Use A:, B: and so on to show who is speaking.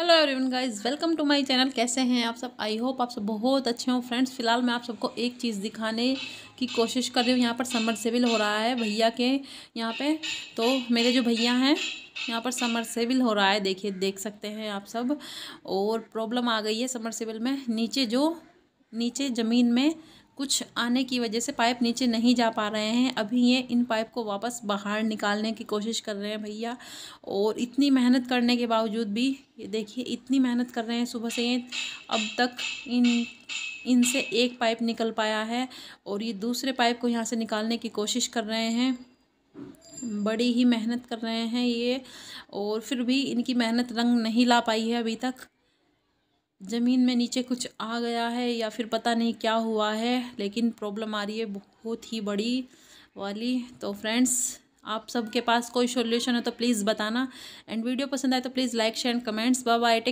A: hello everyone guys welcome to my channel कैसे हैं आप सब आई होप आप सब बहुत अच्छे हो फ्रेंड्स फ़िलहाल मैं आप सबको एक चीज़ दिखाने की कोशिश कर रही हूँ यहाँ पर समर सेविल हो रहा है भैया के यहाँ पे तो मेरे जो भैया हैं यहाँ पर समर सेविल हो रहा है देखिए देख सकते हैं आप सब और प्रॉब्लम आ गई है समर सेविल में नीचे जो नीचे ज़मीन में कुछ आने की वजह से पाइप नीचे नहीं जा पा रहे हैं अभी ये इन पाइप को वापस बाहर निकालने की कोशिश कर रहे हैं भैया और इतनी मेहनत करने के बावजूद भी ये देखिए इतनी मेहनत कर रहे हैं सुबह से ये अब तक इन इनसे एक पाइप निकल पाया है और ये दूसरे पाइप को यहाँ से निकालने की कोशिश कर रहे हैं बड़ी ही मेहनत कर रहे हैं ये और फिर भी इनकी मेहनत रंग नहीं ला पाई है अभी तक ज़मीन में नीचे कुछ आ गया है या फिर पता नहीं क्या हुआ है लेकिन प्रॉब्लम आ रही है बहुत ही बड़ी वाली तो फ्रेंड्स आप सबके पास कोई सोल्यूशन हो तो प्लीज़ बताना एंड वीडियो पसंद आए तो please like share comments bye bye take